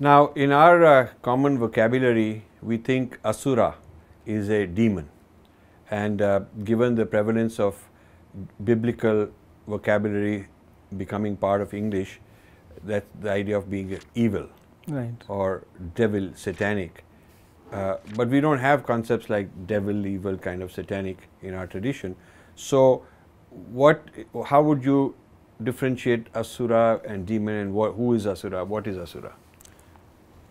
Now, in our uh, common vocabulary, we think asura is a demon. And uh, given the prevalence of biblical vocabulary becoming part of English, that the idea of being evil right. or devil, satanic. Uh, but we don't have concepts like devil, evil, kind of satanic in our tradition. So, what? How would you differentiate asura and demon, and what, who is asura? What is asura?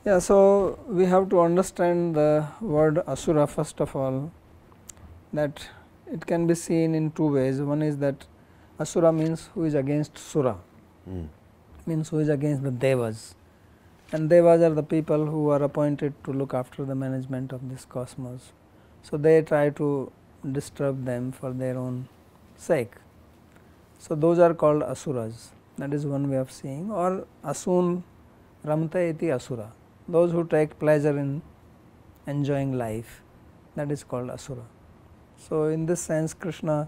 Yeah, so we have to understand the word asura first of all that it can be seen in two ways. One is that asura means who is against sura, mm. means who is against the devas and devas are the people who are appointed to look after the management of this cosmos. So they try to disturb them for their own sake. So those are called asuras. That is one way of seeing. or asun ramta iti asura those who take pleasure in enjoying life that is called asura. So, in this sense Krishna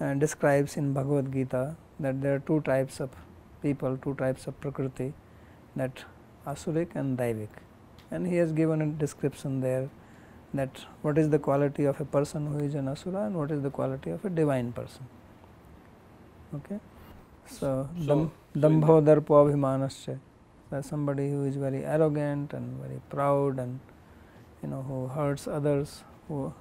uh, describes in Bhagavad Gita that there are two types of people, two types of prakriti that asuric and daivic and he has given a description there that what is the quality of a person who is an asura and what is the quality of a divine person. Okay. So, so, dam, so abhimanascha. That somebody who is very arrogant and very proud and you know who hurts others, who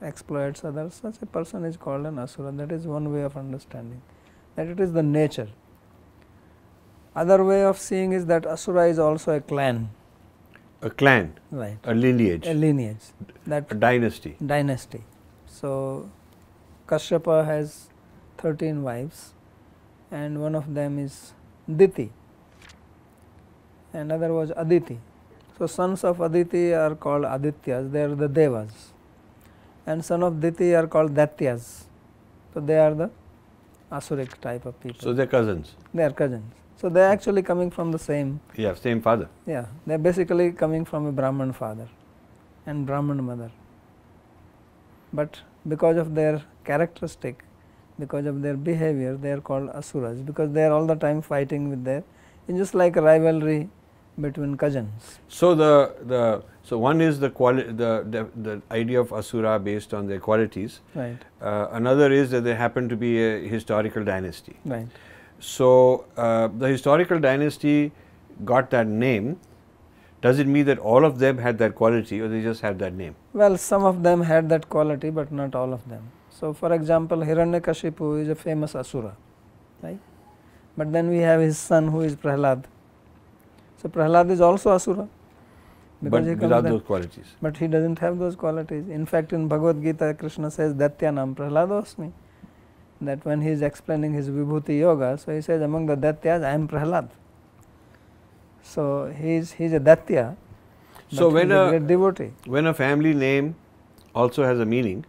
exploits others, such a person is called an asura. That is one way of understanding that it is the nature. Other way of seeing is that asura is also a clan. A clan, right? A lineage. A lineage. That a dynasty. Dynasty. So, Kashyapa has 13 wives, and one of them is Diti and other was Aditi. So sons of Aditi are called Adityas, they are the Devas. And son of Diti are called Datyas. So they are the Asuric type of people. So they're cousins. They are cousins. So they're actually coming from the same. Yeah, same father. Yeah, they're basically coming from a Brahman father and Brahman mother. But because of their characteristic, because of their behavior, they are called Asuras because they are all the time fighting with their. It's just like rivalry between cousins. So the the so one is the quali the, the, the idea of asura based on their qualities. Right. Uh, another is that they happen to be a historical dynasty. Right. So uh, the historical dynasty got that name. Does it mean that all of them had that quality, or they just had that name? Well, some of them had that quality, but not all of them. So, for example, Hiranyakashipu is a famous asura, right? But then we have his son who is Prahlad so Prahlad is also Asura. Because but without those qualities. But he doesn't have those qualities. In fact, in Bhagavad Gita, Krishna says, Datyanam Prahladosmi. That when he is explaining his Vibhuti Yoga, so he says, among the Datyas, I am Prahlad. So he is, he is a Datya. So when a, a devotee. when a family name also has a meaning,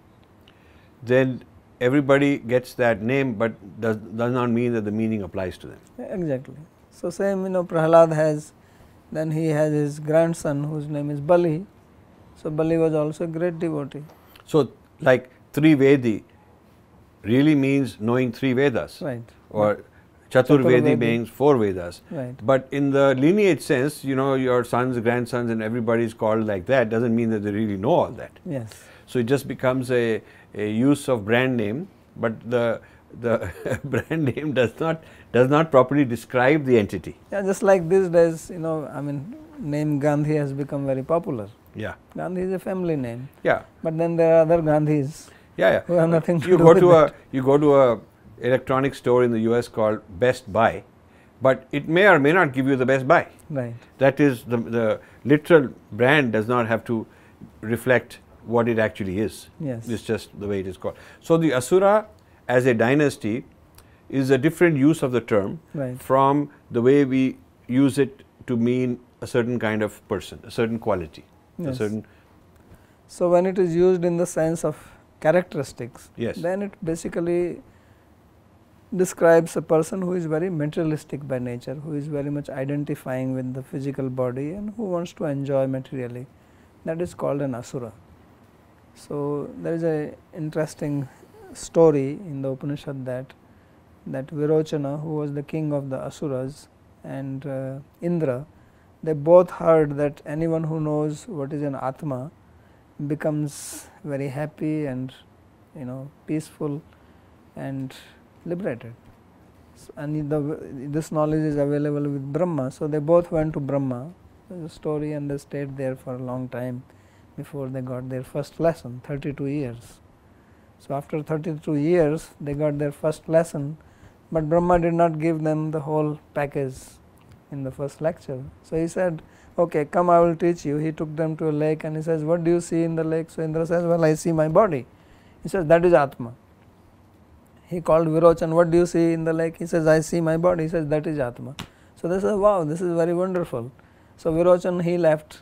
then everybody gets that name, but does, does not mean that the meaning applies to them. Exactly. So same, you know, Prahlad has then he has his grandson whose name is Bali. So Bali was also a great devotee. So like Trivedi really means knowing three Vedas. Right. Or Chaturvedi, Chaturvedi means four Vedas. Right. But in the lineage sense, you know, your sons, grandsons and everybody is called like that doesn't mean that they really know all that. Yes. So it just becomes a, a use of brand name, but the the brand name does not does not properly describe the entity. Yeah, just like these days, you know, I mean, name Gandhi has become very popular. Yeah. Gandhi is a family name. Yeah. But then there are other Gandhis. Yeah, yeah. Who have nothing you to go to a, You go to a electronic store in the US called Best Buy, but it may or may not give you the Best Buy. Right. That is the the literal brand does not have to reflect what it actually is. Yes. It's just the way it is called. So the Asura as a dynasty is a different use of the term right. from the way we use it to mean a certain kind of person, a certain quality, yes. a certain. So when it is used in the sense of characteristics, yes. then it basically describes a person who is very materialistic by nature, who is very much identifying with the physical body and who wants to enjoy materially. That is called an asura. So there is a interesting story in the Upanishad that that Virochana who was the king of the Asuras and uh, Indra, they both heard that anyone who knows what is an Atma becomes very happy and you know peaceful and liberated. So, and the, this knowledge is available with Brahma. So, they both went to Brahma the story and they stayed there for a long time before they got their first lesson 32 years. So, after 32 years they got their first lesson but Brahma did not give them the whole package in the first lecture. So he said, okay, come I will teach you. He took them to a lake and he says, what do you see in the lake? So Indra says, well, I see my body. He says, that is Atma. He called Virochan, what do you see in the lake? He says, I see my body. He says, that is Atma. So they said, wow, this is very wonderful. So Virochan, he left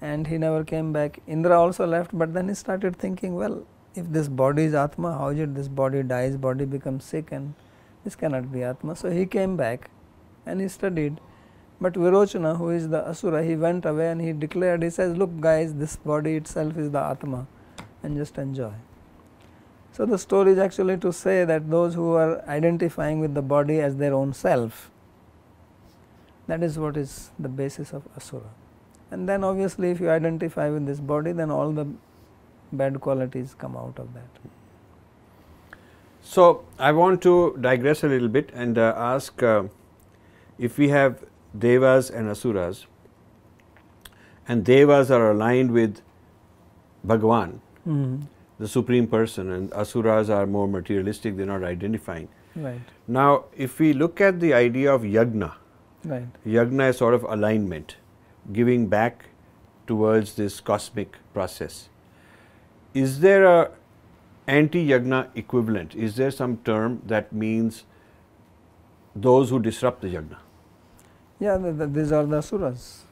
and he never came back. Indra also left, but then he started thinking, well, if this body is Atma, how is it this body dies, body becomes sick and this cannot be Atma. So he came back and he studied. But Virochana, who is the Asura, he went away and he declared, he says, Look, guys, this body itself is the Atma and just enjoy. So the story is actually to say that those who are identifying with the body as their own self, that is what is the basis of Asura. And then obviously, if you identify with this body, then all the bad qualities come out of that. So, I want to digress a little bit and uh, ask uh, if we have devas and asuras and devas are aligned with Bhagwan, mm -hmm. the supreme person and asuras are more materialistic, they are not identifying. Right. Now, if we look at the idea of yagna, right. yagna is sort of alignment, giving back towards this cosmic process is there a anti-yagna equivalent? Is there some term that means those who disrupt the yagna? Yeah, the, the, these are the asuras.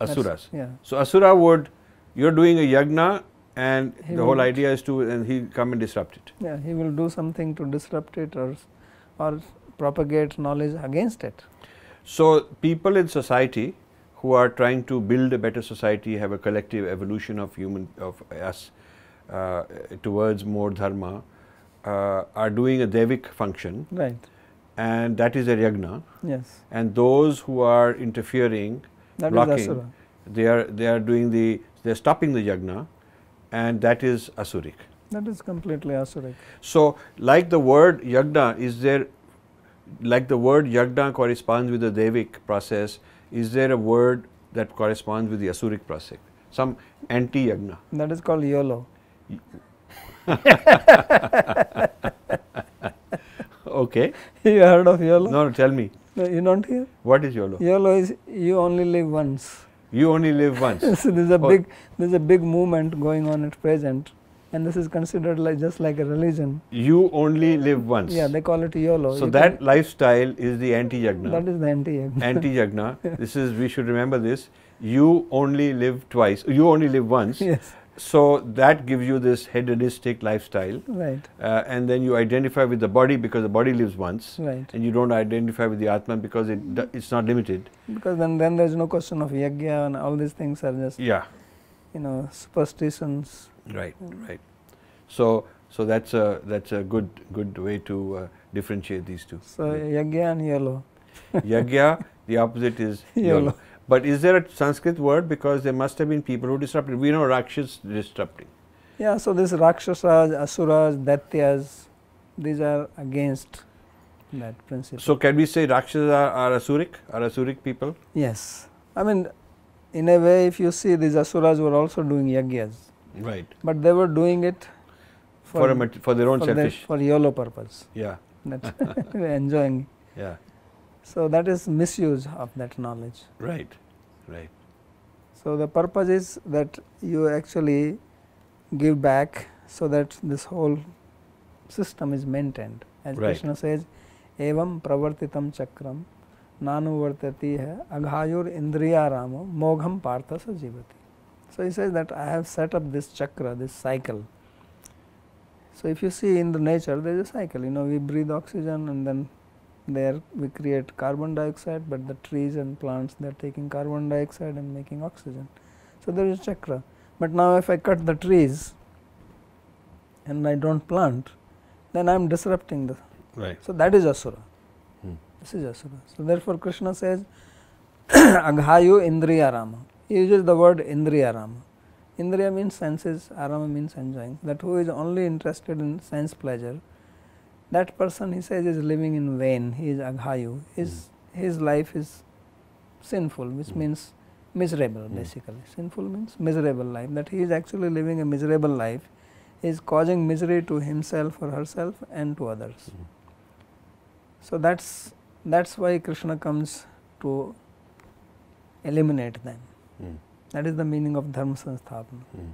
Asuras. That's, yeah. So asura would, you're doing a yagna and he the whole idea is to, and he come and disrupt it. Yeah, he will do something to disrupt it or, or propagate knowledge against it. So people in society who are trying to build a better society, have a collective evolution of human, of us, uh, towards more dharma uh, are doing a devic function. Right. And that is a yagna. Yes. And those who are interfering, that blocking, they are they are doing the they are stopping the yagna, and that is asuric. That is completely asuric. So, like the word yagna, is there like the word yagna corresponds with the devic process? Is there a word that corresponds with the asuric process? Some anti-yagna. That is called yolo. okay. You heard of YOLO? No, no, tell me. No, you don't hear? What is YOLO? YOLO is you only live once. You only live once. so there's a oh. big there's a big movement going on at present and this is considered like just like a religion. You only live once. Yeah, they call it YOLO. So you that lifestyle is the anti-jagna. That is the anti-jagna. anti yagna this is we should remember this. You only live twice. You only live once. Yes so that gives you this hedonistic lifestyle right uh, and then you identify with the body because the body lives once right and you don't identify with the atman because it it's not limited because then then there's no question of yagya and all these things are just yeah you know superstitions right right so so that's a that's a good good way to uh, differentiate these two so yeah. yagya and yolo yagya the opposite is yellow, yolo. But is there a Sanskrit word? Because there must have been people who disrupted. We know Rakshas disrupting. Yeah, so this Rakshasas, Asuras, Datyas, these are against that principle. So can we say Rakshasas are, are Asuric, are Asuric people? Yes. I mean, in a way if you see these Asuras were also doing Yagyas. Right. But they were doing it for, for, a, for their own for selfish. Their, for YOLO purpose. Yeah. enjoying. Yeah. So that is misuse of that knowledge. Right, right. So the purpose is that you actually give back so that this whole system is maintained. As Krishna says, evam pravartitam chakram nanu vartati aghayur indriya ramo mogham partha So he says that I have set up this chakra, this cycle. So if you see in the nature, there is a cycle. You know, we breathe oxygen and then there we create carbon dioxide but the trees and plants they are taking carbon dioxide and making oxygen. So, there is chakra, but now if I cut the trees and I do not plant then I am disrupting the. Right. So, that is asura, hmm. this is asura. So, therefore, Krishna says aghayu indriya rama, he uses the word indriya rama. Indriya means senses, arama means enjoying, that who is only interested in sense pleasure that person he says is living in vain, he is aghayu, his, his life is sinful, which means miserable hmm. basically. Sinful means miserable life, that he is actually living a miserable life, is causing misery to himself or herself and to others. Hmm. So that's that's why Krishna comes to eliminate them. Hmm. That is the meaning of dharma sansthapan.